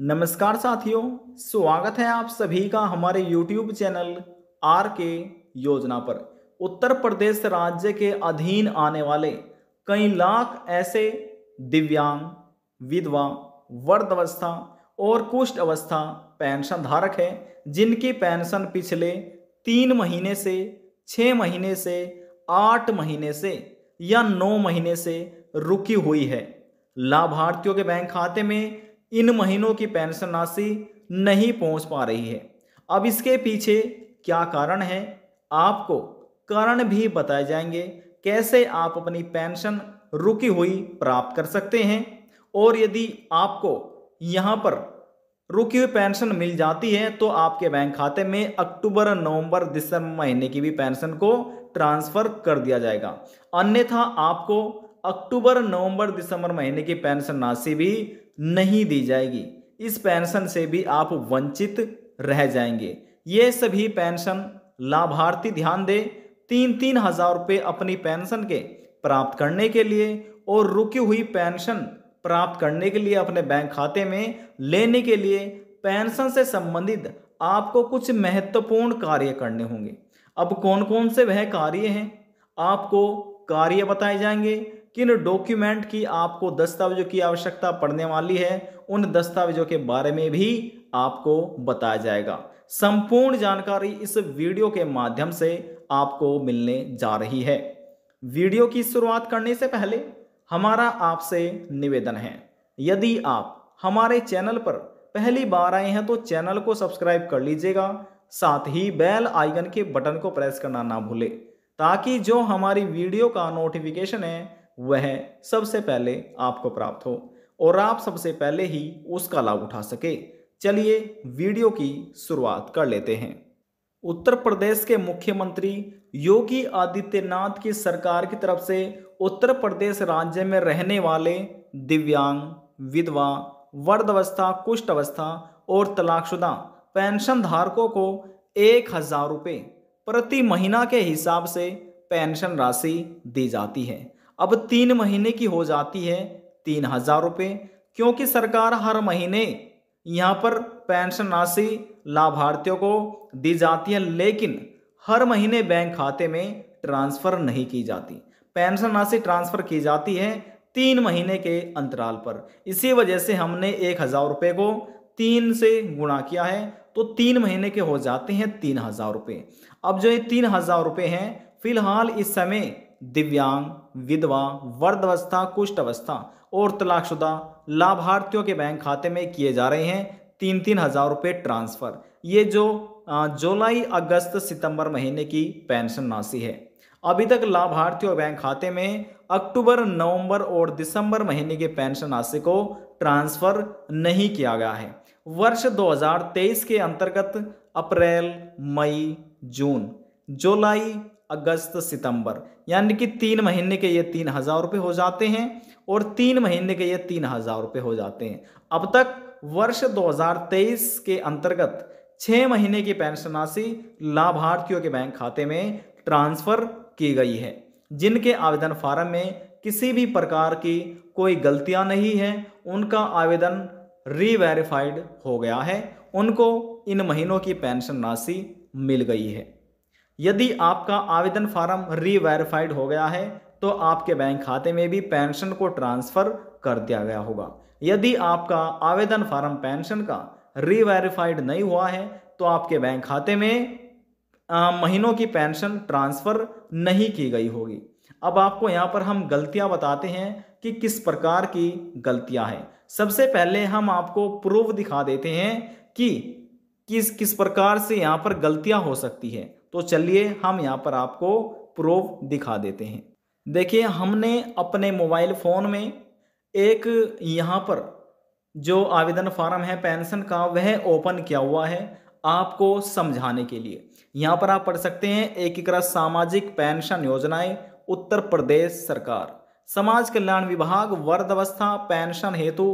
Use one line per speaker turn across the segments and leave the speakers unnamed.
नमस्कार साथियों स्वागत है आप सभी का हमारे YouTube चैनल आर के योजना पर उत्तर प्रदेश राज्य के अधीन आने वाले कई लाख ऐसे दिव्यांग विधवा वर्ध अवस्था और कुष्ठ अवस्था पेंशन धारक है जिनकी पेंशन पिछले तीन महीने से छः महीने से आठ महीने से या नौ महीने से रुकी हुई है लाभार्थियों के बैंक खाते में इन महीनों की पेंशन राशि नहीं पहुंच पा रही है अब इसके पीछे क्या कारण है आपको कारण भी बताए जाएंगे कैसे आप अपनी पेंशन रुकी हुई प्राप्त कर सकते हैं और यदि आपको यहाँ पर रुकी हुई पेंशन मिल जाती है तो आपके बैंक खाते में अक्टूबर नवंबर दिसंबर महीने की भी पेंशन को ट्रांसफ़र कर दिया जाएगा अन्यथा आपको अक्टूबर नवंबर दिसंबर महीने की पेंशन राशि भी नहीं दी जाएगी इस पेंशन से भी आप वंचित रह जाएंगे ये सभी पेंशन लाभार्थी ध्यान दें तीन तीन हजार रुपये अपनी पेंशन के प्राप्त करने के लिए और रुकी हुई पेंशन प्राप्त करने के लिए अपने बैंक खाते में लेने के लिए पेंशन से संबंधित आपको कुछ महत्वपूर्ण कार्य करने होंगे अब कौन कौन से वह कार्य हैं आपको कार्य बताए जाएंगे किन डॉक्यूमेंट की आपको दस्तावेजों की आवश्यकता पड़ने वाली है उन दस्तावेजों के बारे में भी आपको बताया जाएगा संपूर्ण जानकारी इस वीडियो के माध्यम से आपको मिलने जा रही है वीडियो की शुरुआत करने से पहले हमारा आपसे निवेदन है यदि आप हमारे चैनल पर पहली बार आए हैं तो चैनल को सब्सक्राइब कर लीजिएगा साथ ही बेल आइकन के बटन को प्रेस करना ना भूले ताकि जो हमारी वीडियो का नोटिफिकेशन है वह सबसे पहले आपको प्राप्त हो और आप सबसे पहले ही उसका लाभ उठा सके चलिए वीडियो की शुरुआत कर लेते हैं उत्तर प्रदेश के मुख्यमंत्री योगी आदित्यनाथ की सरकार की तरफ से उत्तर प्रदेश राज्य में रहने वाले दिव्यांग विधवा वर्ध अवस्था कुष्ठ अवस्था और तलाकशुदा पेंशन धारकों को एक हजार रुपये प्रति महीना के हिसाब से पेंशन राशि दी जाती है अब तीन महीने की हो जाती है तीन हजार रुपये क्योंकि सरकार हर महीने यहाँ पर पेंशन राशि लाभार्थियों को दी जाती है लेकिन हर महीने बैंक खाते में ट्रांसफ़र नहीं की जाती पेंशन राशि ट्रांसफ़र की जाती है तीन महीने के अंतराल पर इसी वजह से हमने एक हज़ार रुपये को तीन से गुणा किया है तो तीन महीने के हो जाते हैं तीन हज़ार रुपये अब जो ये तीन हज़ार रुपये हैं फिलहाल इस समय दिव्यांग विधवा वर्ध अवस्था कुष्ठ अवस्था और तलाकशुदा लाभार्थियों के बैंक खाते में किए जा रहे हैं तीन तीन हज़ार रुपये ट्रांसफ़र ये जो जुलाई अगस्त सितंबर महीने की पेंशन राशि है अभी तक लाभार्थियों बैंक खाते में अक्टूबर नवंबर और दिसंबर महीने के पेंशन राशि को ट्रांसफ़र नहीं किया गया है वर्ष 2023 के अंतर्गत अप्रैल मई जून जुलाई अगस्त सितंबर यानी कि तीन महीने के ये तीन हज़ार रुपये हो जाते हैं और तीन महीने के ये तीन हज़ार रुपये हो जाते हैं अब तक वर्ष 2023 के अंतर्गत छः महीने की पेंशन राशि लाभार्थियों के बैंक खाते में ट्रांसफ़र की गई है जिनके आवेदन फार्म में किसी भी प्रकार की कोई गलतियां नहीं है उनका आवेदन रीवेरीफाइड हो गया है उनको इन महीनों की पेंशन राशि मिल गई है यदि आपका आवेदन फॉर्म रीवेरिफाइड हो गया है तो आपके बैंक खाते में भी पेंशन को ट्रांसफ़र कर दिया गया होगा यदि आपका आवेदन फॉर्म पेंशन का रीवेरिफाइड नहीं हुआ है तो आपके बैंक खाते में आ, महीनों की पेंशन ट्रांसफ़र नहीं की गई होगी अब आपको यहाँ पर हम गलतियाँ बताते हैं कि किस प्रकार की गलतियाँ हैं सबसे पहले हम आपको प्रूफ दिखा देते हैं कि किस किस प्रकार से यहाँ पर गलतियाँ हो सकती है तो चलिए हम यहाँ पर आपको प्रूफ दिखा देते हैं देखिए हमने अपने मोबाइल फ़ोन में एक यहाँ पर जो आवेदन फार्म है पेंशन का वह ओपन किया हुआ है आपको समझाने के लिए यहाँ पर आप पढ़ सकते हैं एकीकृत सामाजिक पेंशन योजनाएं उत्तर प्रदेश सरकार समाज कल्याण विभाग वर्द अवस्था पेंशन हेतु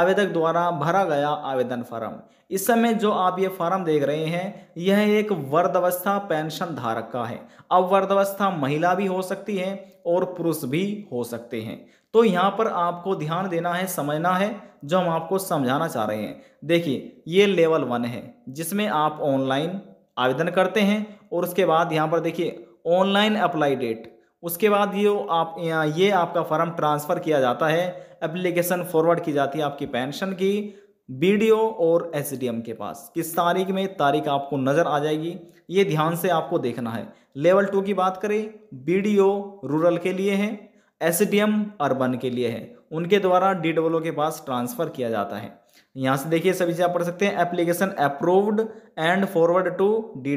आवेदक द्वारा भरा गया आवेदन फॉर्म इस समय जो आप ये फॉर्म देख रहे हैं यह एक वर्ध अवस्था पेंशन धारक का है अब वर्द अवस्था महिला भी हो सकती है और पुरुष भी हो सकते हैं तो यहाँ पर आपको ध्यान देना है समझना है जो हम आपको समझाना चाह रहे हैं देखिए ये लेवल वन है जिसमें आप ऑनलाइन आवेदन करते हैं और उसके बाद यहाँ पर देखिए ऑनलाइन अप्लाई डेट उसके बाद ये आप ये आपका फॉर्म ट्रांसफ़र किया जाता है एप्लीकेशन फॉरवर्ड की जाती है आपकी पेंशन की बी और एस के पास किस तारीख में तारीख आपको नज़र आ जाएगी ये ध्यान से आपको देखना है लेवल टू की बात करें बी रूरल के लिए है एस अर्बन के लिए है उनके द्वारा डी के पास ट्रांसफ़र किया जाता है यहाँ से देखिए सभी चीज़ आप पढ़ सकते हैं application approved and forward to D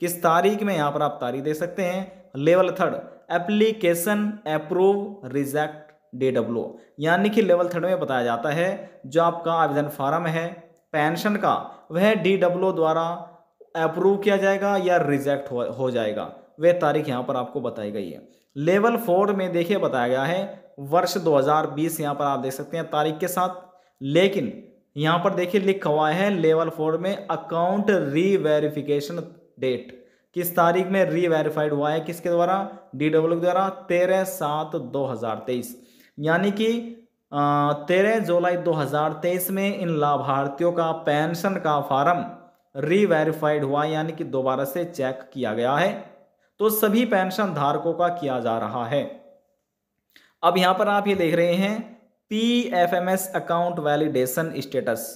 किस तारीख में यहाँ पर आप तारीख दे सकते हैं level third application approve reject D W यानी कि लेवल थर्ड में बताया जाता है जो आपका आवेदन फॉर्म है पेंशन का वह डी डब्ल्यू द्वारा अप्रूव किया जाएगा या रिजेक्ट हो, हो जाएगा वह तारीख यहाँ पर आपको बताई गई है लेवल फोर में देखिए बताया गया है वर्ष 2020 यहाँ पर आप देख सकते हैं तारीख के साथ लेकिन यहाँ पर देखिए लिखा हुआ है लेवल फोर में अकाउंट रीवेरिफिकेशन डेट किस तारीख में रीवेरीफाइड हुआ है किसके द्वारा डी डब्ल्यू के द्वारा तेरह सात दो हजार तेईस यानी कि तेरह जुलाई दो हजार तेईस में इन लाभार्थियों का पेंशन का फार्म रीवेरीफाइड हुआ यानी कि दोबारा से चेक किया गया है तो सभी पेंशन धारकों का किया जा रहा है अब यहां पर आप ये देख रहे हैं P F M S account validation status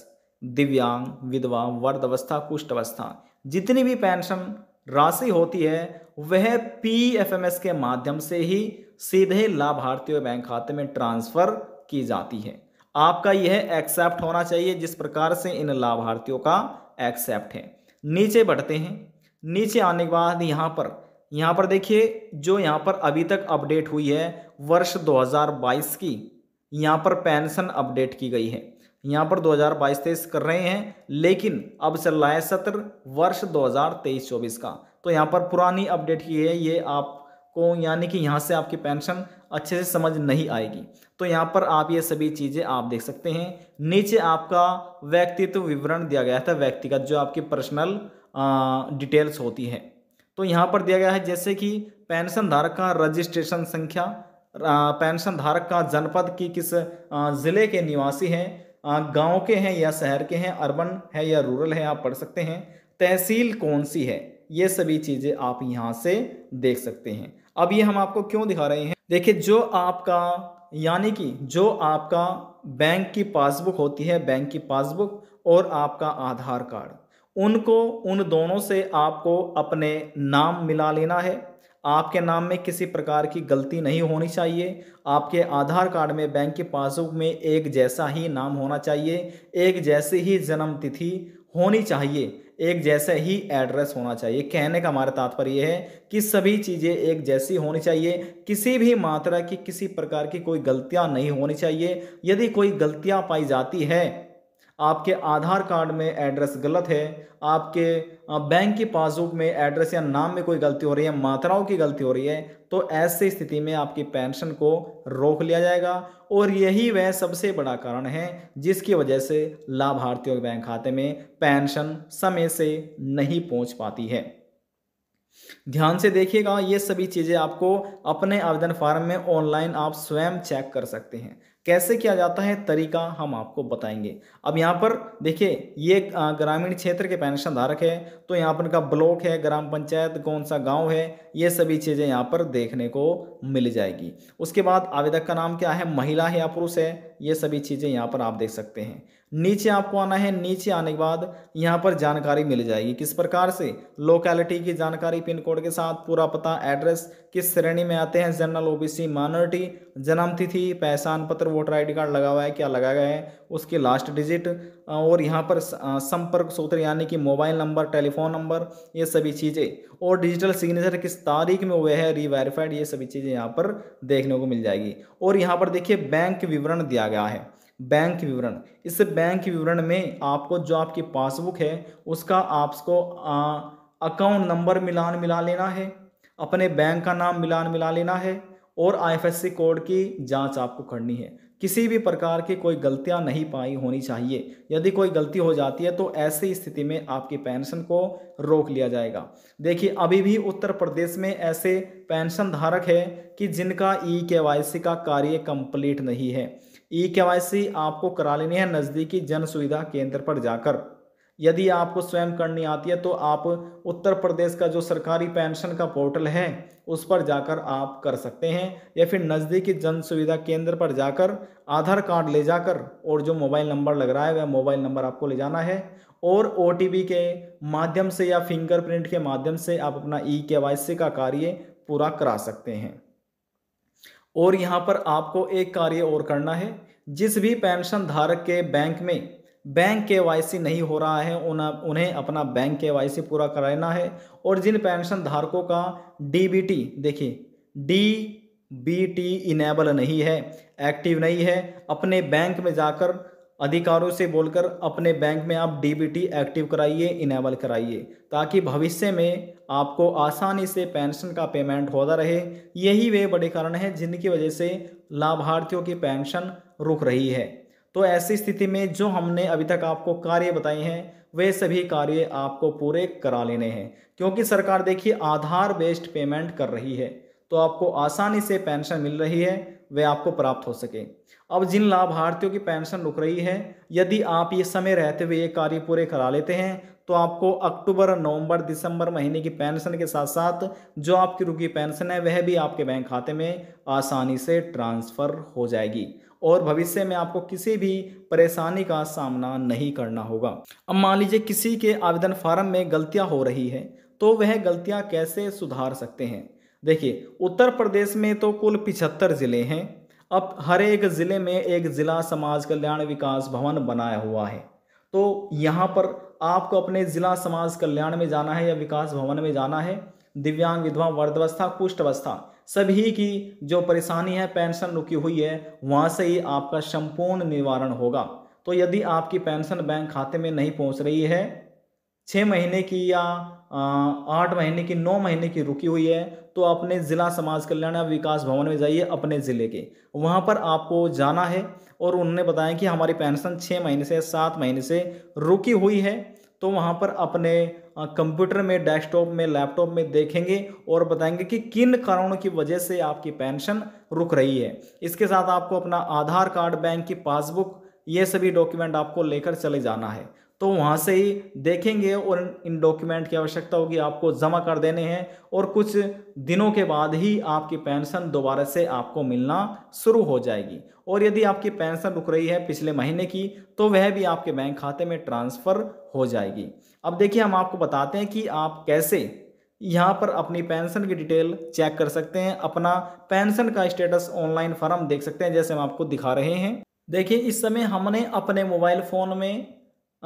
दिव्यांग विधवा वर्धवस्था कुष्ठ अवस्था जितनी भी पेंशन राशि होती है वह पीएफएमएस के माध्यम से ही सीधे लाभार्थियों बैंक खाते में ट्रांसफर की जाती है आपका यह एक्सेप्ट होना चाहिए जिस प्रकार से इन लाभार्थियों का एक्सेप्ट है नीचे बढ़ते हैं नीचे आने के बाद यहाँ पर यहाँ पर देखिए जो यहाँ पर अभी तक अपडेट हुई है वर्ष 2022 की यहाँ पर पेंशन अपडेट की गई है यहाँ पर 2022-23 कर रहे हैं लेकिन अब चल रहा है सत्र वर्ष 2023-24 का तो यहाँ पर पुरानी अपडेट की है ये आपको यानी कि यहाँ से आपकी पेंशन अच्छे से समझ नहीं आएगी तो यहाँ पर आप ये सभी चीज़ें आप देख सकते हैं नीचे आपका व्यक्तित्व विवरण दिया गया था व्यक्तिगत जो आपकी पर्सनल डिटेल्स होती है तो यहाँ पर दिया गया है जैसे कि पेंशन धारक का रजिस्ट्रेशन संख्या पेंशन धारक का जनपद की किस ज़िले के निवासी हैं गांव के हैं या शहर के हैं अर्बन है या रूरल है आप पढ़ सकते हैं तहसील कौन सी है ये सभी चीज़ें आप यहाँ से देख सकते हैं अब ये हम आपको क्यों दिखा रहे हैं देखिए जो आपका यानी कि जो आपका बैंक की पासबुक होती है बैंक की पासबुक और आपका आधार कार्ड उनको उन दोनों से आपको अपने नाम मिला लेना है आपके नाम में किसी प्रकार की गलती नहीं होनी चाहिए आपके आधार कार्ड में बैंक की पासबुक में एक जैसा ही नाम होना चाहिए एक जैसी ही जन्म तिथि होनी चाहिए एक जैसे ही एड्रेस होना चाहिए कहने का हमारा तात्पर्य है कि सभी चीज़ें एक जैसी होनी चाहिए किसी भी मात्रा की किसी प्रकार की कोई गलतियां नहीं होनी चाहिए यदि कोई गलतियां पाई जाती है आपके आधार कार्ड में एड्रेस गलत है आपके बैंक की पासबुक में एड्रेस या नाम में कोई गलती हो रही है मात्राओं की गलती हो रही है तो ऐसी स्थिति में आपकी पेंशन को रोक लिया जाएगा और यही वह सबसे बड़ा कारण है जिसकी वजह से लाभार्थियों के बैंक खाते में पेंशन समय से नहीं पहुंच पाती है ध्यान से देखिएगा ये सभी चीज़ें आपको अपने आवेदन फार्म में ऑनलाइन आप स्वयं चेक कर सकते हैं कैसे किया जाता है तरीका हम आपको बताएंगे अब यहाँ पर देखिए ये ग्रामीण क्षेत्र के पेंशन धारक है तो यहाँ पर का ब्लॉक है ग्राम पंचायत कौन सा गांव है ये सभी चीज़ें यहाँ पर देखने को मिल जाएगी उसके बाद आवेदक का नाम क्या है महिला है या पुरुष है ये सभी चीज़ें यहाँ पर आप देख सकते हैं नीचे आपको आना है नीचे आने के बाद यहाँ पर जानकारी मिल जाएगी किस प्रकार से लोकेलिटी की जानकारी पिन कोड के साथ पूरा पता एड्रेस किस श्रेणी में आते हैं जनरल ओबीसी माइनॉरिटी जन्म तिथि पहचान पत्र वोटर आईडी कार्ड लगा हुआ है क्या लगा गया है उसकी लास्ट डिजिट और यहाँ पर संपर्क सूत्र यानी कि मोबाइल नंबर टेलीफोन नंबर ये सभी चीज़ें और डिजिटल सिग्नेचर किस तारीख में हुए हैं रीवेरीफाइड ये सभी चीज़ें यहाँ पर देखने को मिल जाएगी और यहाँ पर देखिए बैंक विवरण दिया गया है बैंक विवरण इस बैंक विवरण में आपको जो आपकी पासबुक है उसका आपको अकाउंट नंबर मिलान मिला लेना है अपने बैंक का नाम मिलान मिला लेना है और आईएफएससी कोड की जांच आपको करनी है किसी भी प्रकार की कोई गलतियां नहीं पाई होनी चाहिए यदि कोई गलती हो जाती है तो ऐसी स्थिति में आपकी पेंशन को रोक लिया जाएगा देखिए अभी भी उत्तर प्रदेश में ऐसे पेंशन धारक है कि जिनका ई के का कार्य कंप्लीट नहीं है ई के आपको करा लेनी है नज़दीकी जन सुविधा केंद्र पर जाकर यदि आपको स्वयं करनी आती है तो आप उत्तर प्रदेश का जो सरकारी पेंशन का पोर्टल है उस पर जाकर आप कर सकते हैं या फिर नज़दीकी जन सुविधा केंद्र पर जाकर आधार कार्ड ले जाकर और जो मोबाइल नंबर लग रहा है वह मोबाइल नंबर आपको ले जाना है और ओ के माध्यम से या फिंगरप्रिंट के माध्यम से आप अपना ई के का कार्य पूरा करा सकते हैं और यहाँ पर आपको एक कार्य और करना है जिस भी पेंशन धारक के बैंक में बैंक के नहीं हो रहा है उन उन्हें अपना बैंक के पूरा कराना है और जिन पेंशन धारकों का डीबीटी देखिए डी बी टी इनेबल नहीं है एक्टिव नहीं है अपने बैंक में जाकर अधिकारों से बोलकर अपने बैंक में आप डीबीटी एक्टिव कराइए इनेबल कराइए ताकि भविष्य में आपको आसानी से पेंशन का पेमेंट होता रहे यही वे बड़े कारण हैं जिनकी वजह से लाभार्थियों की पेंशन रुक रही है तो ऐसी स्थिति में जो हमने अभी तक आपको कार्य बताए हैं वे सभी कार्य आपको पूरे करा लेने हैं क्योंकि सरकार देखिए आधार बेस्ड पेमेंट कर रही है तो आपको आसानी से पेंशन मिल रही है वे आपको प्राप्त हो सके अब जिन लाभार्थियों की पेंशन रुक रही है यदि आप ये समय रहते हुए ये कार्य पूरे करा लेते हैं तो आपको अक्टूबर नवंबर दिसंबर महीने की पेंशन के साथ साथ जो आपकी रुकी पेंशन है वह भी आपके बैंक खाते में आसानी से ट्रांसफ़र हो जाएगी और भविष्य में आपको किसी भी परेशानी का सामना नहीं करना होगा अब मान लीजिए किसी के आवेदन फार्म में गलतियाँ हो रही है तो वह गलतियाँ कैसे सुधार सकते हैं देखिए उत्तर प्रदेश में तो कुल पिछहत्तर ज़िले हैं अब हर एक ज़िले में एक ज़िला समाज कल्याण विकास भवन बनाया हुआ है तो यहाँ पर आपको अपने ज़िला समाज कल्याण में जाना है या विकास भवन में जाना है दिव्यांग विधवा वर्धवस्था कुष्ठ अवस्था सभी की जो परेशानी है पेंशन रुकी हुई है वहाँ से ही आपका संपूर्ण निवारण होगा तो यदि आपकी पेंशन बैंक खाते में नहीं पहुँच रही है छः महीने की या आठ महीने की नौ महीने की रुकी हुई है तो अपने ज़िला समाज कल्याण विकास भवन में जाइए अपने ज़िले के वहाँ पर आपको जाना है और उन्होंने बताया कि हमारी पेंशन छः महीने से सात महीने से रुकी हुई है तो वहाँ पर अपने कंप्यूटर में डेस्कटॉप में लैपटॉप में देखेंगे और बताएंगे कि किन कारणों की वजह से आपकी पेंशन रुक रही है इसके साथ आपको अपना आधार कार्ड बैंक की पासबुक ये सभी डॉक्यूमेंट आपको लेकर चले जाना है तो वहाँ से ही देखेंगे और इन डॉक्यूमेंट की आवश्यकता होगी आपको जमा कर देने हैं और कुछ दिनों के बाद ही आपकी पेंशन दोबारा से आपको मिलना शुरू हो जाएगी और यदि आपकी पेंशन रुक रही है पिछले महीने की तो वह भी आपके बैंक खाते में ट्रांसफ़र हो जाएगी अब देखिए हम आपको बताते हैं कि आप कैसे यहाँ पर अपनी पेंशन की डिटेल चेक कर सकते हैं अपना पेंशन का स्टेटस ऑनलाइन फॉर्म देख सकते हैं जैसे हम आपको दिखा रहे हैं देखिए इस समय हमने अपने मोबाइल फ़ोन में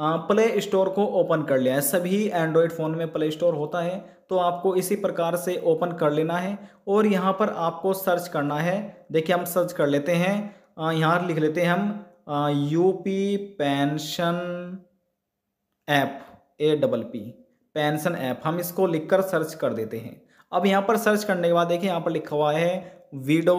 प्ले स्टोर को ओपन कर लिया है सभी एंड्रॉयड फ़ोन में प्ले स्टोर होता है तो आपको इसी प्रकार से ओपन कर लेना है और यहाँ पर आपको सर्च करना है देखिए हम सर्च कर लेते हैं यहाँ लिख लेते हैं हम UP pension app A double P pension app हम इसको लिखकर सर्च कर देते हैं अब यहाँ पर सर्च करने के बाद देखिए यहाँ पर लिखा हुआ है वीडो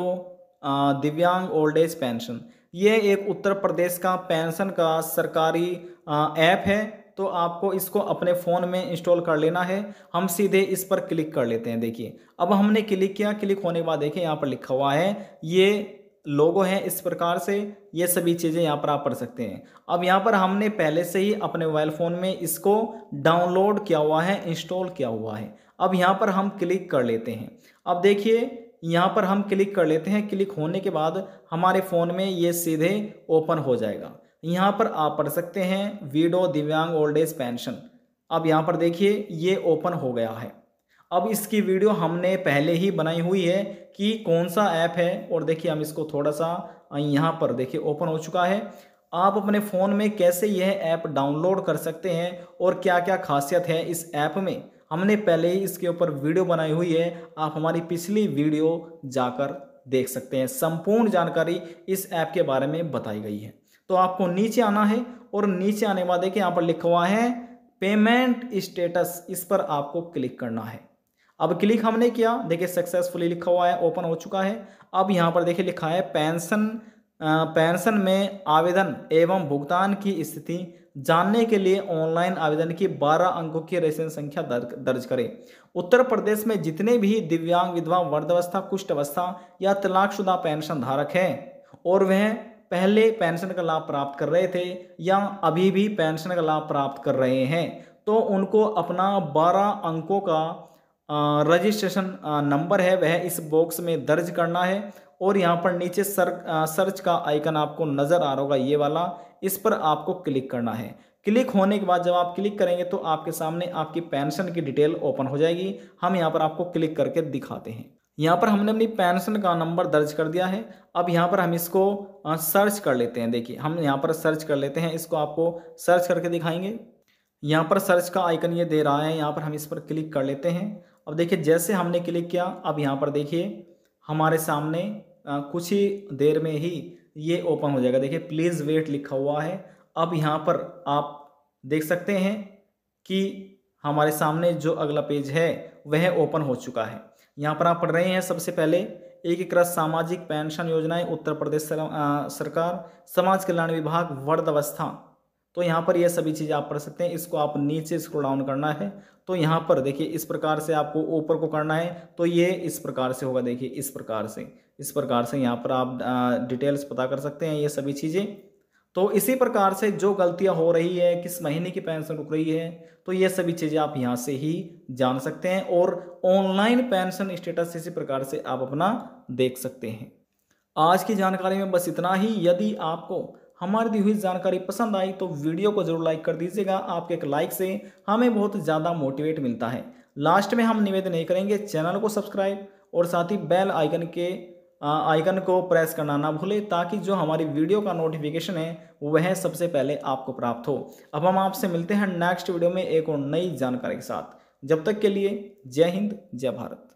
दिव्यांग ओल्ड एज पेंशन ये एक उत्तर प्रदेश का पेंशन का सरकारी ऐप है तो आपको इसको अपने फ़ोन में इंस्टॉल कर लेना है हम सीधे इस पर क्लिक कर लेते हैं देखिए अब हमने क्लिक किया क्लिक होने के बाद देखिए यहाँ पर लिखा हुआ है ये लोगो है इस प्रकार से ये सभी चीज़ें यहाँ पर आप पढ़ सकते हैं अब यहाँ पर हमने पहले से ही अपने मोबाइल फ़ोन में इसको डाउनलोड किया हुआ है इंस्टॉल किया हुआ है अब यहाँ पर हम क्लिक कर लेते हैं अब देखिए यहाँ पर हम क्लिक कर लेते हैं क्लिक होने के बाद हमारे फ़ोन में ये सीधे ओपन हो जाएगा यहाँ पर आप पढ़ सकते हैं वीडो दिव्यांग ओल्ड एज पेंशन अब यहाँ पर देखिए ये ओपन हो गया है अब इसकी वीडियो हमने पहले ही बनाई हुई है कि कौन सा ऐप है और देखिए हम इसको थोड़ा सा यहाँ पर देखिए ओपन हो चुका है आप अपने फ़ोन में कैसे यह ऐप डाउनलोड कर सकते हैं और क्या क्या खासियत है इस ऐप में हमने पहले ही इसके ऊपर वीडियो बनाई हुई है आप हमारी पिछली वीडियो जाकर देख सकते हैं संपूर्ण जानकारी इस ऐप के बारे में बताई गई है तो आपको नीचे आना है और नीचे आने के देखिए यहाँ पर लिखा हुआ है पेमेंट स्टेटस इस पर आपको क्लिक करना है अब क्लिक हमने किया देखिए सक्सेसफुली लिखा हुआ है ओपन हो चुका है अब यहाँ पर देखिए लिखा है पेंशन पेंशन में आवेदन एवं भुगतान की स्थिति जानने के लिए ऑनलाइन आवेदन की 12 अंकों की रेशन संख्या दर्ज करें उत्तर प्रदेश में जितने भी दिव्यांग विधवा वर्धावस्था कुष्ठ अवस्था या तलाकशुदा पेंशन धारक हैं और वह पहले पेंशन का लाभ प्राप्त कर रहे थे या अभी भी पेंशन का लाभ प्राप्त कर रहे हैं तो उनको अपना बारह अंकों का रजिस्ट्रेशन नंबर है वह इस बॉक्स में दर्ज करना है और यहाँ पर नीचे सर सर्च का आइकन आपको नज़र आ रहा होगा ये वाला इस पर आपको क्लिक करना है क्लिक होने के बाद जब आप क्लिक करेंगे तो आपके सामने आपकी पेंशन की डिटेल ओपन हो जाएगी हम यहाँ पर आपको क्लिक करके दिखाते हैं यहाँ पर हमने अपनी पेंशन का नंबर दर्ज कर दिया है अब यहाँ पर हम इसको सर्च कर लेते हैं देखिए हम यहाँ पर सर्च कर लेते हैं इसको आपको सर्च करके दिखाएंगे यहाँ पर सर्च का आइकन ये दे रहा है यहाँ पर हम इस पर क्लिक कर लेते हैं अब देखिए जैसे हमने क्लिक किया अब यहाँ पर देखिए हमारे सामने कुछ ही देर में ही ये ओपन हो जाएगा देखिए प्लीज़ वेट लिखा हुआ है अब यहाँ पर आप देख सकते हैं कि हमारे सामने जो अगला पेज है वह ओपन हो चुका है यहाँ पर आप पढ़ रहे हैं सबसे पहले एकीकृत सामाजिक पेंशन योजनाएं उत्तर प्रदेश सरकार समाज कल्याण विभाग वर्द अवस्था तो यहाँ पर यह सभी चीज़ें आप पढ़ सकते हैं इसको आप नीचे स्क्रोल डाउन करना है तो यहाँ पर देखिए इस प्रकार से आपको ऊपर को करना है तो ये इस प्रकार से होगा देखिए इस प्रकार से इस प्रकार से यहाँ पर आप डिटेल्स पता कर सकते हैं ये सभी चीज़ें तो इसी प्रकार से जो गलतियां हो रही है किस महीने की पेंशन रुक रही है तो ये सभी चीज़ें आप यहाँ से ही जान सकते हैं और ऑनलाइन पेंशन स्टेटस इसी प्रकार से आप अपना देख सकते हैं आज की जानकारी में बस इतना ही यदि आपको हमारी दी हुई जानकारी पसंद आई तो वीडियो को जरूर लाइक कर दीजिएगा आपके एक लाइक से हमें बहुत ज़्यादा मोटिवेट मिलता है लास्ट में हम निवेदन नहीं करेंगे चैनल को सब्सक्राइब और साथ ही बेल आइकन के आइकन को प्रेस करना ना भूलें ताकि जो हमारी वीडियो का नोटिफिकेशन है वह सबसे पहले आपको प्राप्त हो अब हम आपसे मिलते हैं नेक्स्ट वीडियो में एक और नई जानकारी के साथ जब तक के लिए जय हिंद जय भारत